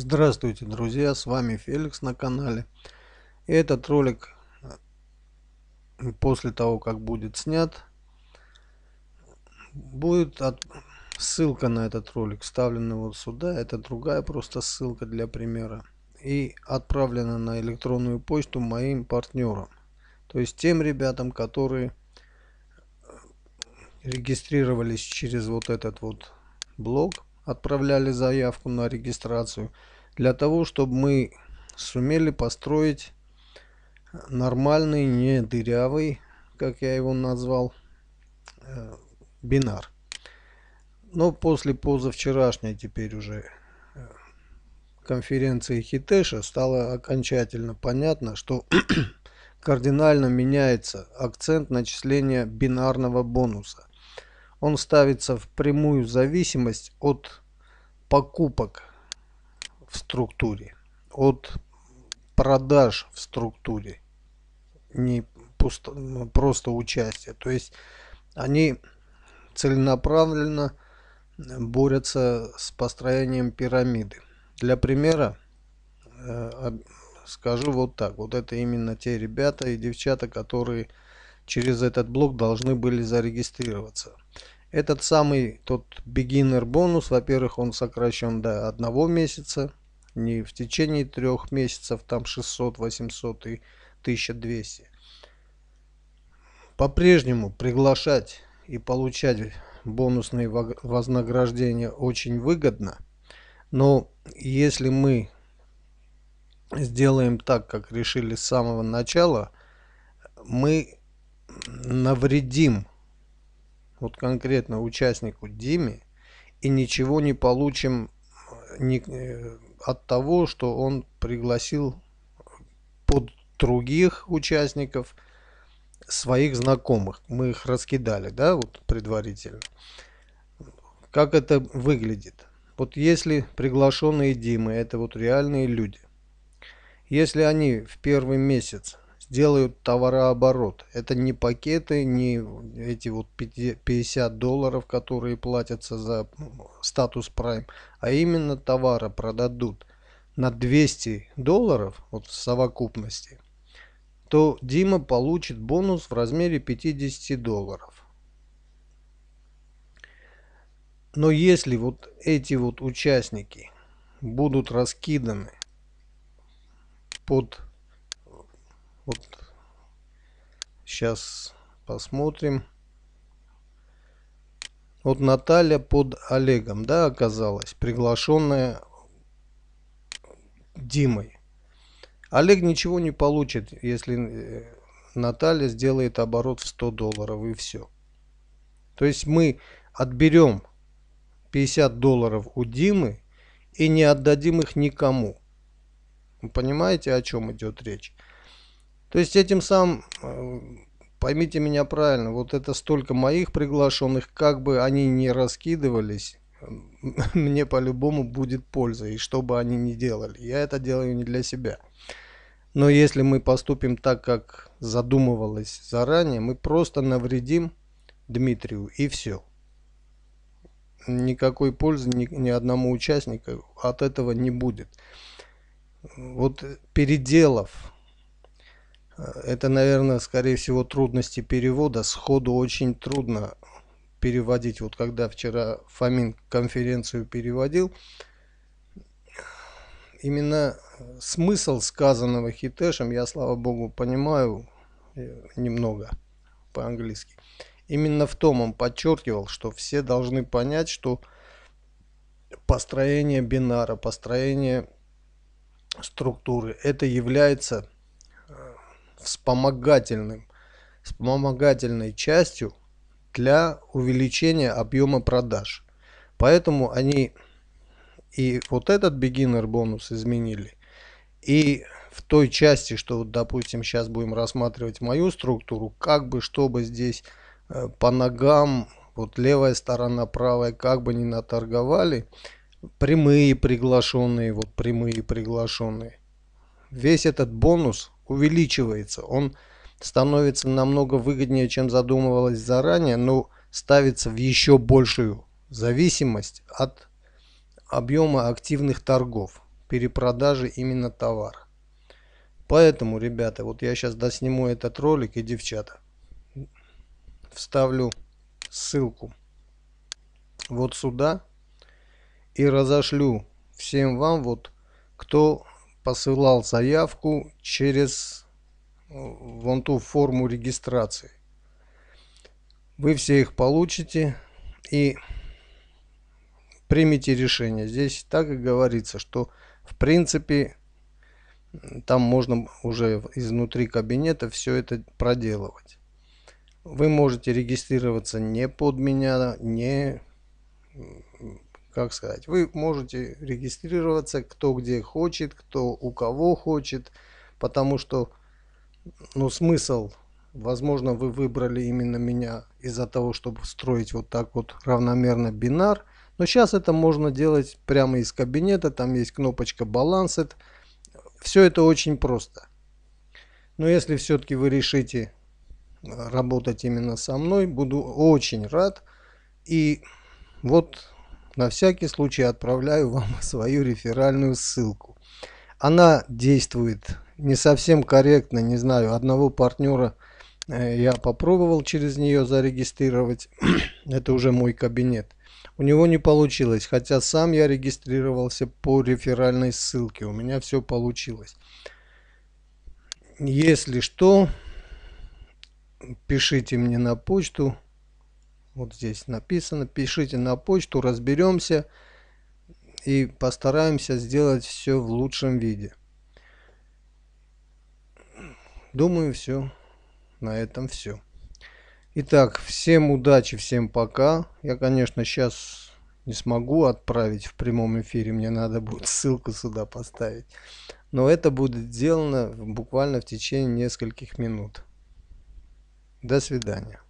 Здравствуйте, друзья! С вами Феликс на канале. И этот ролик после того, как будет снят, будет от... ссылка на этот ролик вставлена вот сюда. Это другая просто ссылка для примера. И отправлена на электронную почту моим партнерам. То есть тем ребятам, которые э, регистрировались через вот этот вот блог отправляли заявку на регистрацию, для того, чтобы мы сумели построить нормальный, не дырявый, как я его назвал, э, бинар. Но после позавчерашней теперь уже э, конференции Хитеша стало окончательно понятно, что кардинально меняется акцент начисления бинарного бонуса он ставится в прямую зависимость от покупок в структуре, от продаж в структуре, не пусто, ну, просто участие. То есть они целенаправленно борются с построением пирамиды. Для примера э, скажу вот так. Вот это именно те ребята и девчата, которые через этот блок должны были зарегистрироваться. Этот самый тот beginner бонус, во-первых, он сокращен до одного месяца, не в течение трех месяцев, там 600, 800 и 1200. По-прежнему приглашать и получать бонусные вознаграждения очень выгодно, но если мы сделаем так, как решили с самого начала, мы навредим вот конкретно участнику Диме и ничего не получим э, не, э, от того, что он пригласил под других участников своих знакомых. Мы их раскидали, да, вот предварительно. Как это выглядит? Вот если приглашенные Димы, это вот реальные люди, если они в первый месяц делают товарооборот. Это не пакеты, не эти вот 50 долларов, которые платятся за статус Prime, а именно товара продадут на 200 долларов вот в совокупности, то Дима получит бонус в размере 50 долларов. Но если вот эти вот участники будут раскиданы под Сейчас посмотрим. Вот Наталья под Олегом, да, оказалась, приглашенная Димой. Олег ничего не получит, если э, Наталья сделает оборот в 100 долларов и все. То есть мы отберем 50 долларов у Димы и не отдадим их никому. Вы понимаете, о чем идет речь? То есть этим самым э, Поймите меня правильно, вот это столько моих приглашенных, как бы они ни раскидывались, мне по-любому будет польза, и что бы они ни делали. Я это делаю не для себя. Но если мы поступим так, как задумывалось заранее, мы просто навредим Дмитрию, и все. Никакой пользы ни, ни одному участнику от этого не будет. Вот переделав это, наверное, скорее всего, трудности перевода. Сходу очень трудно переводить. Вот когда вчера Фомин конференцию переводил, именно смысл сказанного Хитешем я, слава богу, понимаю э, немного по-английски. Именно в том он подчеркивал, что все должны понять, что построение бинара, построение структуры, это является вспомогательным, вспомогательной частью для увеличения объема продаж. Поэтому они и вот этот beginner бонус изменили. И в той части, что, вот, допустим, сейчас будем рассматривать мою структуру, как бы, чтобы здесь э, по ногам, вот левая сторона, правая, как бы не наторговали, прямые приглашенные, вот прямые приглашенные. Весь этот бонус увеличивается. Он становится намного выгоднее, чем задумывалось заранее, но ставится в еще большую зависимость от объема активных торгов, перепродажи именно товара. Поэтому, ребята, вот я сейчас досниму этот ролик и, девчата, вставлю ссылку вот сюда и разошлю всем вам, вот кто посылал заявку через э, вон ту форму регистрации. Вы все их получите и примите решение. Здесь так и говорится, что в принципе там можно уже изнутри кабинета все это проделывать. Вы можете регистрироваться не под меня, не как сказать, вы можете регистрироваться кто где хочет, кто у кого хочет, потому что, ну, смысл, возможно, вы выбрали именно меня из-за того, чтобы строить вот так вот равномерно бинар, но сейчас это можно делать прямо из кабинета, там есть кнопочка Balanced, все это очень просто. Но если все-таки вы решите э, работать именно со мной, буду очень рад. И вот на всякий случай отправляю вам свою реферальную ссылку. Она действует не совсем корректно, не знаю, одного партнера э, я попробовал через нее зарегистрировать, это уже мой кабинет. У него не получилось, хотя сам я регистрировался по реферальной ссылке, у меня все получилось. Если что, пишите мне на почту. Вот здесь написано. Пишите на почту, разберемся и постараемся сделать все в лучшем виде. Думаю, все. На этом все. Итак, всем удачи, всем пока. Я, конечно, сейчас не смогу отправить в прямом эфире. Мне надо будет ссылку сюда поставить. Но это будет сделано буквально в течение нескольких минут. До свидания.